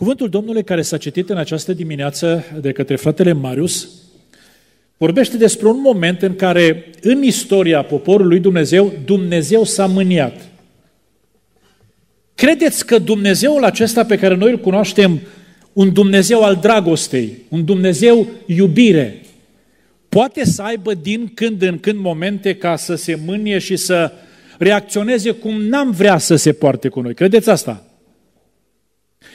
Cuvântul Domnului care s-a citit în această dimineață de către fratele Marius vorbește despre un moment în care în istoria poporului Dumnezeu, Dumnezeu s-a mâniat. Credeți că Dumnezeul acesta pe care noi îl cunoaștem, un Dumnezeu al dragostei, un Dumnezeu iubire, poate să aibă din când în când momente ca să se mânie și să reacționeze cum n-am vrea să se poarte cu noi. Credeți asta?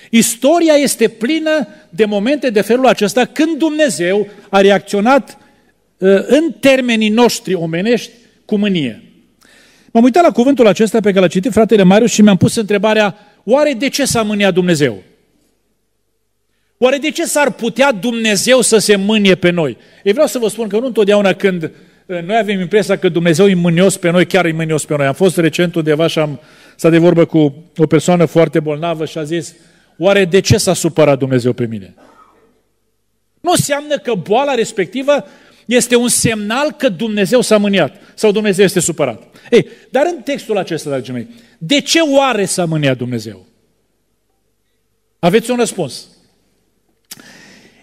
Istoria este plină de momente de felul acesta când Dumnezeu a reacționat uh, în termenii noștri omenești cu mânie. M-am uitat la cuvântul acesta pe care l-a citit fratele Marius și mi-am pus întrebarea, oare de ce s-a mâniat Dumnezeu? Oare de ce s-ar putea Dumnezeu să se mânie pe noi? Ei vreau să vă spun că nu întotdeauna când uh, noi avem impresia că Dumnezeu e mânios pe noi, chiar e mânios pe noi. Am fost recent undeva și am stat de vorbă cu o persoană foarte bolnavă și a zis, Oare de ce s-a supărat Dumnezeu pe mine? Nu înseamnă că boala respectivă este un semnal că Dumnezeu s-a mâniat sau Dumnezeu este supărat. Ei, dar în textul acesta, dragii mei, de ce oare s-a mâniat Dumnezeu? Aveți un răspuns.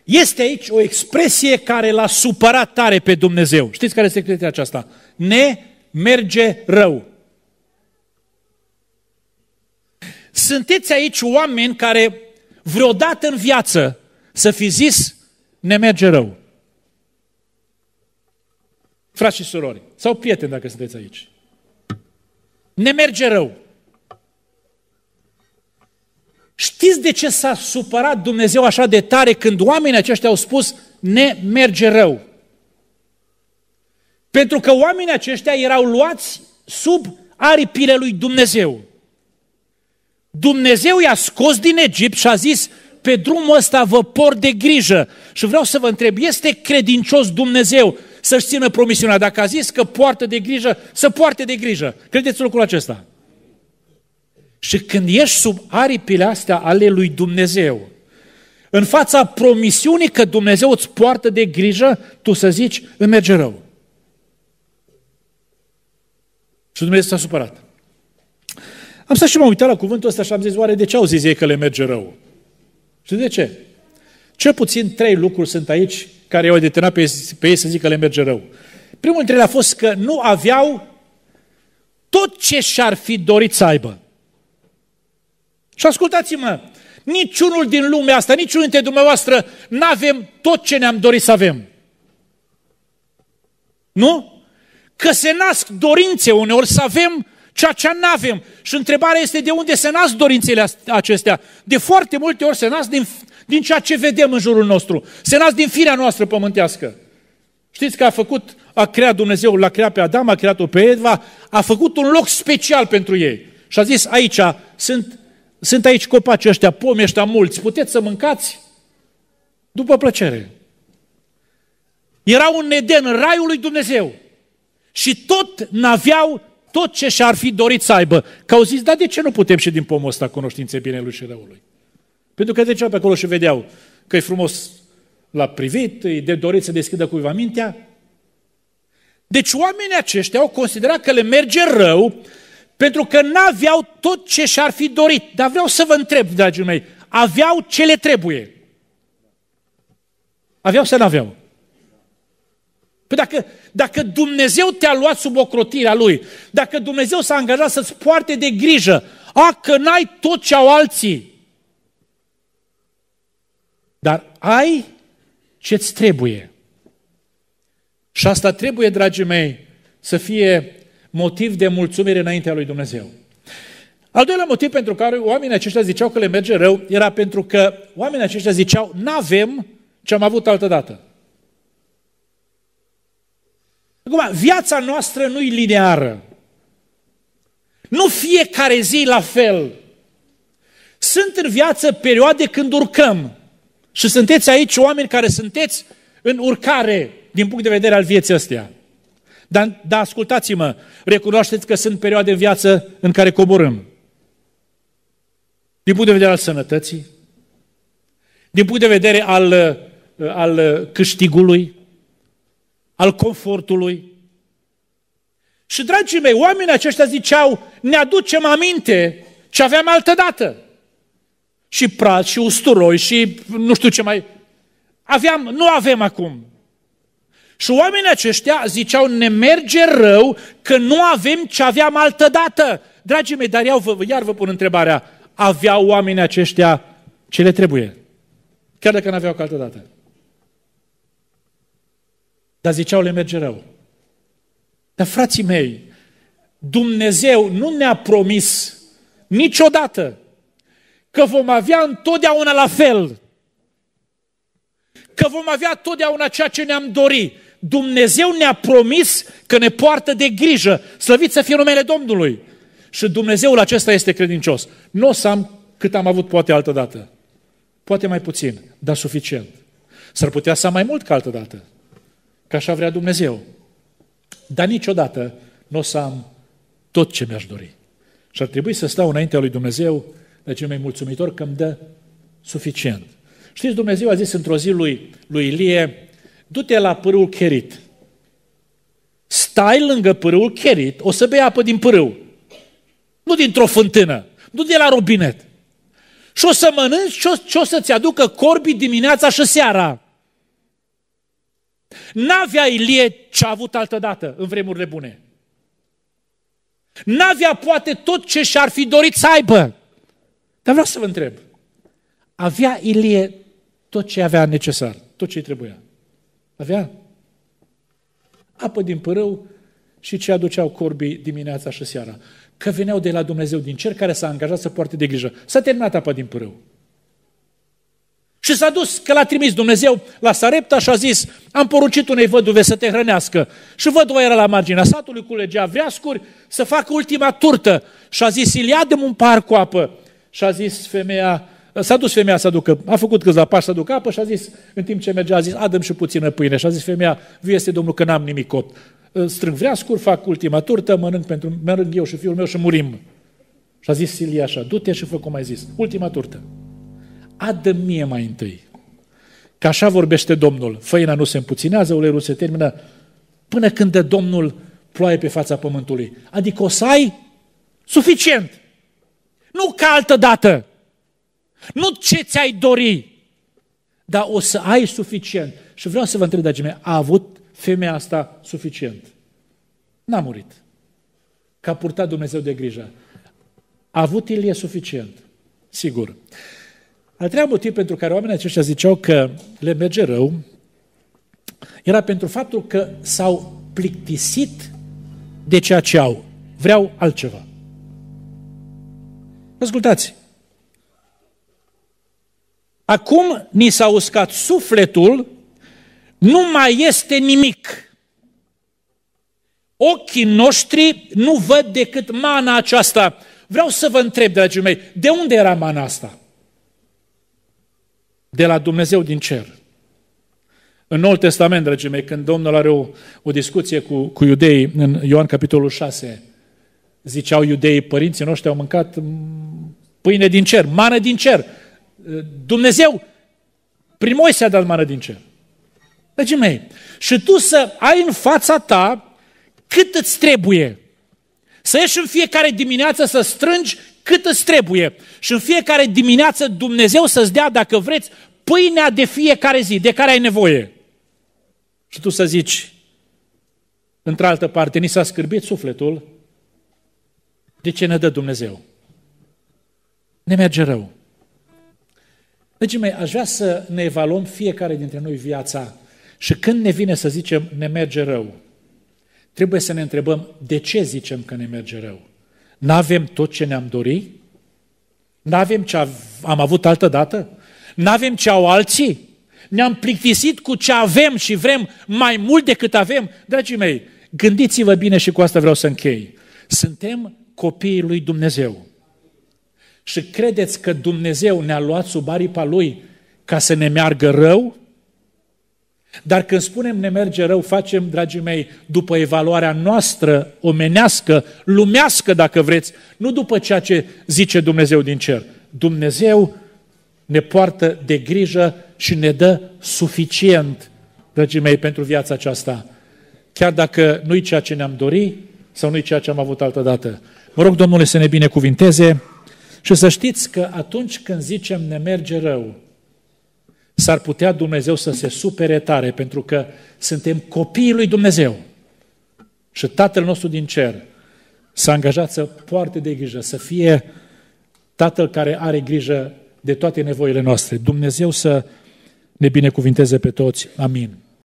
Este aici o expresie care l-a supărat tare pe Dumnezeu. Știți care este expresia aceasta? Ne merge rău. Sunteți aici oameni care vreodată în viață să fi zis, ne merge rău. Frați și surori, sau prieteni dacă sunteți aici. Ne merge rău. Știți de ce s-a supărat Dumnezeu așa de tare când oamenii aceștia au spus ne merge rău? Pentru că oamenii aceștia erau luați sub aripile lui Dumnezeu. Dumnezeu i-a scos din Egipt și a zis, pe drumul ăsta vă por de grijă. Și vreau să vă întreb, este credincios Dumnezeu să-și țină promisiunea? Dacă a zis că poartă de grijă, să poarte de grijă. Credeți lucrul acesta? Și când ești sub aripile astea ale lui Dumnezeu, în fața promisiunii că Dumnezeu îți poartă de grijă, tu să zici, îmi merge rău. Și Dumnezeu s-a supărat. Am stat și m-am uitat la cuvântul ăsta și am zis, oare de ce au zis ei că le merge rău? Și de ce? Cel puțin trei lucruri sunt aici care au determinat pe ei, pe ei să zică le merge rău. Primul dintre ele a fost că nu aveau tot ce și-ar fi dorit să aibă. Și ascultați-mă, niciunul din lumea asta, niciunul dintre dumneavoastră, nu avem tot ce ne-am dorit să avem. Nu? Că se nasc dorințe uneori să avem ceea ce nu avem. Și întrebarea este de unde se nasc dorințele acestea. De foarte multe ori se nasc din, din ceea ce vedem în jurul nostru. Se nasc din firea noastră pământească. Știți că a făcut, a creat Dumnezeu, l-a creat pe Adam, a creat-o pe Eva, a făcut un loc special pentru ei. Și a zis, aici sunt, sunt aici copaci ăștia, pomi ăștia mulți, puteți să mâncați după plăcere. Era un eden în raiul lui Dumnezeu. Și tot n-aveau tot ce și-ar fi dorit să aibă. Că au zis, da, de ce nu putem și din pomul ăsta cunoștințe binelui și răului? Pentru că treceau pe acolo și vedeau că e frumos la privit, e de dorit să deschidă cuiva mintea. Deci oamenii aceștia au considerat că le merge rău pentru că n-aveau tot ce și-ar fi dorit. Dar vreau să vă întreb, dragii mei, aveau ce le trebuie. Aveau sau n-aveau? Păi dacă, dacă Dumnezeu te-a luat sub ocrotirea Lui, dacă Dumnezeu s-a angajat să-ți poarte de grijă, a, că n-ai tot ce au alții, dar ai ce-ți trebuie. Și asta trebuie, dragii mei, să fie motiv de mulțumire înaintea lui Dumnezeu. Al doilea motiv pentru care oamenii aceștia ziceau că le merge rău era pentru că oamenii aceștia ziceau, n-avem ce am avut altă dată. Acum, viața noastră nu e lineară. Nu fiecare zi la fel. Sunt în viață perioade când urcăm. Și sunteți aici oameni care sunteți în urcare din punct de vedere al vieții astea. Dar, dar ascultați-mă, recunoașteți că sunt perioade în viață în care coborâm. Din punct de vedere al sănătății, din punct de vedere al, al câștigului, al confortului. Și, dragii mei, oamenii aceștia ziceau, ne aducem aminte ce aveam altă dată. Și prat, și usturoi, și nu știu ce mai... Aveam, nu avem acum. Și oamenii aceștia ziceau, ne merge rău că nu avem ce aveam altă dată. Dragii mei, dar iau, iar vă pun întrebarea, aveau oamenii aceștia ce le trebuie? Chiar dacă nu aveau altă dată. Dar ziceau, le merge rău. Dar frații mei, Dumnezeu nu ne-a promis niciodată că vom avea întotdeauna la fel, că vom avea totdeauna ceea ce ne-am dorit. Dumnezeu ne-a promis că ne poartă de grijă. Slăvit să fie numele Domnului! Și Dumnezeul acesta este credincios. Nu o să am cât am avut poate altă dată. Poate mai puțin, dar suficient. S-ar putea să am mai mult ca altă dată. Că așa vrea Dumnezeu. Dar niciodată nu o să am tot ce mi-aș dori. Și ar trebui să stau înaintea lui Dumnezeu de cel mai mulțumitor că îmi dă suficient. Știți, Dumnezeu a zis într-o zi lui, lui Ilie, du-te la pârâul Cherit. Stai lângă pârâul Cherit, o să bei apă din pârâu. Nu dintr-o fântână, nu de la robinet. Și o să mănânci ce o, să-ți aducă corbii dimineața și seara. N-avea Ilie ce a avut altădată în vremurile bune. N-avea poate tot ce și-ar fi dorit să aibă. Dar vreau să vă întreb. Avea Ilie tot ce avea necesar, tot ce îi trebuia. Avea apă din părâu și ce aduceau corbii dimineața și seara. Că veneau de la Dumnezeu din cer care s-a angajat să poarte de grijă. S-a terminat apa din părâu. Și s-a dus, că l-a trimis Dumnezeu la Sarepta și a zis, am poruncit unei văduve să te hrănească. Și văduva era la marginea satului, culegea veascuri, să facă ultima turtă. Și a zis, iliadă de un par cu apă. Și a zis femeia, s-a dus femeia să aducă, a făcut câțiva pași să aducă apă și a zis, în timp ce mergea, a zis, adă și puțină pâine. Și a zis femeia, vie este Domnul că n-am nimic cot. Strâng vreascuri, fac ultima turtă, mănânc, pentru, mănânc eu și fiul meu și murim. Și a zis Ilia așa, du-te și fă cum ai zis, ultima turtă adă mie mai întâi. Că așa vorbește Domnul. Făina nu se împuținează, uleiul se termină până când de Domnul ploaie pe fața pământului. Adică o să ai suficient. Nu ca altă dată. Nu ce ți-ai dori. Dar o să ai suficient. Și vreau să vă întreb, dragii mei, a avut femeia asta suficient? N-a murit. Că a purtat Dumnezeu de grijă. A avut Ilie suficient. Sigur. Al treia motiv pentru care oamenii aceștia ziceau că le merge rău era pentru faptul că s-au plictisit de ceea ce au. Vreau altceva. Ascultați! Acum ni s-a uscat sufletul, nu mai este nimic. Ochii noștri nu văd decât mana aceasta. Vreau să vă întreb, dragii mei, de unde era mana asta? de la Dumnezeu din cer. În Noul Testament, dragii mei, când Domnul are o, o discuție cu, cu iudeii, în Ioan capitolul 6, ziceau iudeii, părinții noștri au mâncat mm, pâine din cer, mană din cer. Dumnezeu, prin Moise a dat mană din cer. Dragii mei, și tu să ai în fața ta cât îți trebuie. Să ieși în fiecare dimineață să strângi cât îți trebuie. Și în fiecare dimineață Dumnezeu să-ți dea, dacă vreți, pâinea de fiecare zi, de care ai nevoie. Și tu să zici, într-altă parte, ni s-a scârbit sufletul, de ce ne dă Dumnezeu? Ne merge rău. Deci, mei, aș vrea să ne evaluăm fiecare dintre noi viața și când ne vine să zicem ne merge rău, trebuie să ne întrebăm de ce zicem că ne merge rău. N-avem tot ce ne-am dorit? N-avem ce am avut altă dată? N-avem ce au alții. Ne-am plictisit cu ce avem și vrem mai mult decât avem. Dragii mei, gândiți-vă bine și cu asta vreau să închei. Suntem copiii lui Dumnezeu. Și credeți că Dumnezeu ne-a luat sub aripa Lui ca să ne meargă rău? Dar când spunem ne merge rău, facem, dragii mei, după evaluarea noastră omenească, lumească, dacă vreți, nu după ceea ce zice Dumnezeu din cer. Dumnezeu ne poartă de grijă și ne dă suficient, dragii mei, pentru viața aceasta. Chiar dacă nu-i ceea ce ne-am dorit sau nu-i ceea ce am avut altă dată. Mă rog, Domnule, să ne binecuvinteze și să știți că atunci când zicem ne merge rău, s-ar putea Dumnezeu să se supere tare, pentru că suntem copiii lui Dumnezeu. Și Tatăl nostru din cer s-a angajat să poarte de grijă, să fie Tatăl care are grijă de toate nevoile noastre. Dumnezeu să ne binecuvinteze pe toți. Amin.